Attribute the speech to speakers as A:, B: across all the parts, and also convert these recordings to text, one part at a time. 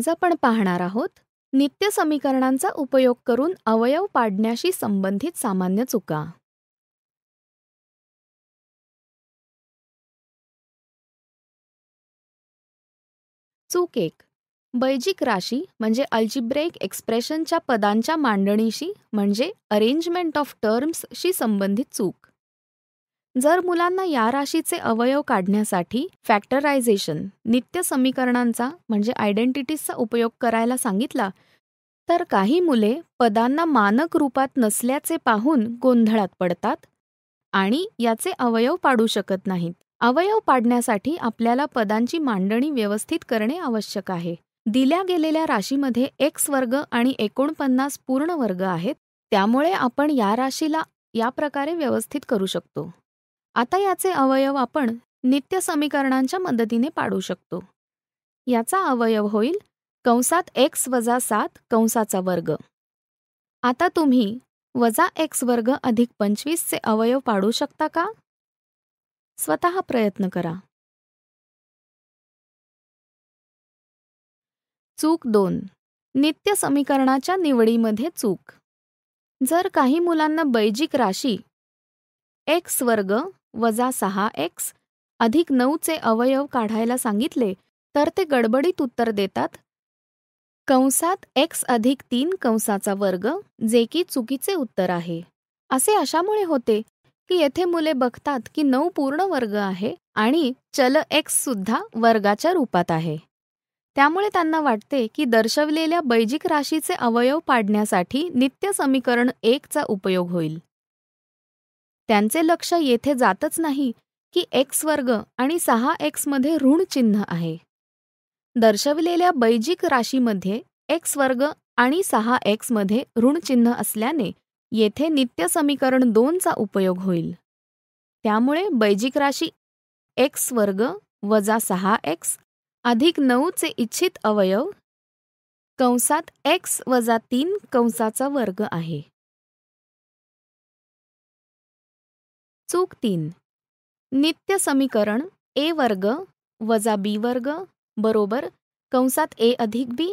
A: आज आपण पाहणार आहोत नित्य समीकरणांचा उपयोग करून
B: अवयव पाडण्याशी संबंधित सामान्य चुका चूक एक बैजिक राशी म्हणजे अल्जिब्रेक एक्सप्रेशनच्या पदांच्या मांडणीशी
A: म्हणजे अरेंजमेंट ऑफ टर्म्सशी संबंधित चूक जर मुलांना या राशीचे अवयव काढण्यासाठी फॅक्टरायझेशन नित्य समीकरणांचा म्हणजे आयडेंटिटीजचा उपयोग करायला सांगितला तर काही मुले पदांना मानक रूपात नसल्याचे पाहून गोंधळात पडतात आणि याचे अवयव पाडू शकत नाहीत अवयव पाडण्यासाठी आपल्याला पदांची मांडणी व्यवस्थित करणे आवश्यक आहे दिल्या गेलेल्या राशीमध्ये एक्स वर्ग आणि एकोणपन्नास पूर्ण वर्ग आहेत त्यामुळे आपण या राशीला या प्रकारे व्यवस्थित करू शकतो आता याचे अवयव आपण नित्य समीकरणांच्या मदतीने पाडू शकतो याचा अवयव होईल कंसात एक्स वजा सात कंसाचा वर्ग
B: आता तुम्ही वजा एक्स वर्ग अधिक पंचवीसचे अवयव पाडू शकता का स्वतः प्रयत्न करा चूक दोन नित्य समीकरणाच्या निवडीमध्ये चूक
A: जर काही मुलांना बैजिक राशी एक्स वर्ग वजा सहा एक्स अधिक नऊचे अवयव काढायला सांगितले तर ते गडबडीत उत्तर देतात कंसात एक्स अधिक तीन कंसाचा वर्ग जे की चुकीचे उत्तर आहे असे अशामुळे होते की येथे मुले बघतात की नऊ पूर्ण वर्ग आहे आणि चल एक्स सुद्धा वर्गाच्या रूपात आहे त्यामुळे त्यांना वाटते की दर्शवलेल्या बैजिक राशीचे अवयव पाडण्यासाठी नित्य समीकरण एकचा उपयोग होईल त्यांचे लक्ष येथे जातच नाही की एक्स वर्ग आणि सहा एक्समध्ये ऋण चिन्ह आहे दर्शविलेल्या बैजिक राशीमध्ये एक्स वर्ग आणि सहा एक्समध्ये ऋणचिन्ह असल्याने येथे नित्य समीकरण दोनचा उपयोग होईल त्यामुळे बैजिक राशी एक्स वर्ग वजा सहा एक्स अधिक नऊचे
B: इच्छित अवयव कंसात एक्स वजा तीन कंसाचा वर्ग आहे चूक तीन नित्य समीकरण ए वर्ग वजा बी वर्ग बरोबर
A: कंसात ए अधिक बी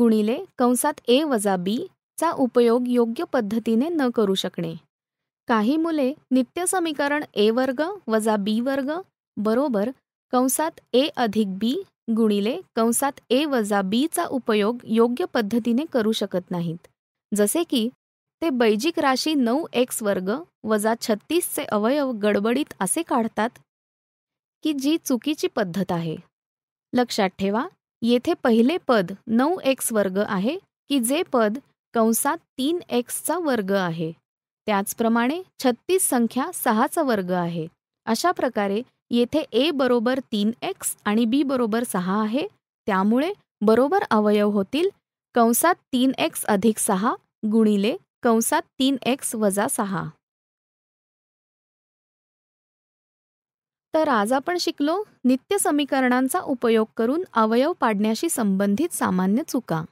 A: गुणिले कंसात ए वजा बी चा उपयोग योग्य पद्धतीने न करू शकणे काही मुले नित्य समीकरण ए वर्ग वजा बी वर्ग बरोबर कंसात ए अधिक बी गुणिले कंसात ए वजा चा उपयोग योग्य पद्धतीने करू शकत नाहीत जसे की ते बैजिक राशी नऊ एक्स वर्ग वजा छत्तीसचे अवयव गडबडीत असे काढतात की जी चुकीची पद्धत आहे लक्षात ठेवा येथे पहिले पद नऊ एक्स वर्ग आहे की जे पद कंसात तीन एक्सचा वर्ग आहे त्याचप्रमाणे छत्तीस संख्या सहाचा वर्ग आहे अशा प्रकारे येथे ए बरोबर तीन एक्स आणि बी बरोबर सहा आहे त्यामुळे बरोबर अवयव होतील कंसात तीन एक्स अधिक सहा गुणिले कंसात तीन एक्स वजा सहा तर आज आपण शिकलो नित्य समीकरणांचा उपयोग करून अवयव पाडण्याशी संबंधित सामान्य चुका